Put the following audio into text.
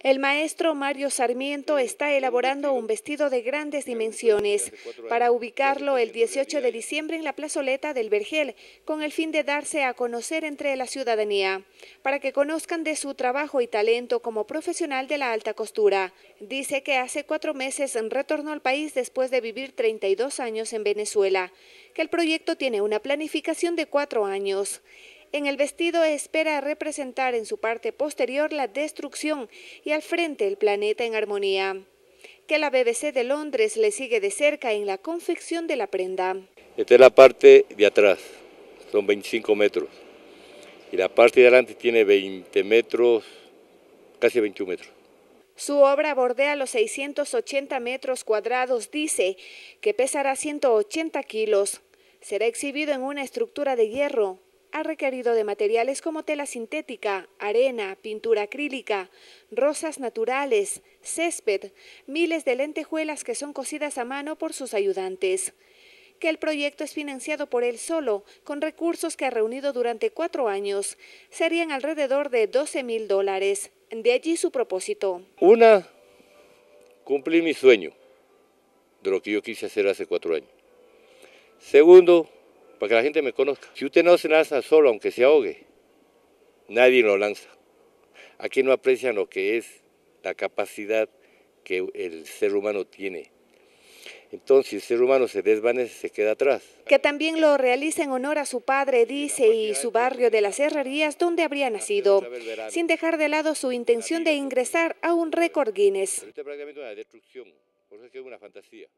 El maestro Mario Sarmiento está elaborando un vestido de grandes dimensiones para ubicarlo el 18 de diciembre en la plazoleta del Vergel, con el fin de darse a conocer entre la ciudadanía, para que conozcan de su trabajo y talento como profesional de la alta costura. Dice que hace cuatro meses retornó al país después de vivir 32 años en Venezuela, que el proyecto tiene una planificación de cuatro años. En el vestido espera representar en su parte posterior la destrucción y al frente el planeta en armonía. Que la BBC de Londres le sigue de cerca en la confección de la prenda. Esta es la parte de atrás, son 25 metros. Y la parte de adelante tiene 20 metros, casi 21 metros. Su obra bordea los 680 metros cuadrados, dice, que pesará 180 kilos. Será exhibido en una estructura de hierro ha requerido de materiales como tela sintética, arena, pintura acrílica, rosas naturales, césped, miles de lentejuelas que son cosidas a mano por sus ayudantes que el proyecto es financiado por él solo, con recursos que ha reunido durante cuatro años. Serían alrededor de 12 mil dólares. De allí su propósito. Una, cumplí mi sueño de lo que yo quise hacer hace cuatro años. Segundo, para que la gente me conozca. Si usted no se lanza solo, aunque se ahogue, nadie lo lanza. Aquí no aprecian lo que es la capacidad que el ser humano tiene. Entonces el ser humano se desvanece, se queda atrás. Que también lo realiza en honor a su padre, dice, y su barrio de las herrerías donde habría nacido, sin dejar de lado su intención de ingresar a un récord Guinness. una fantasía.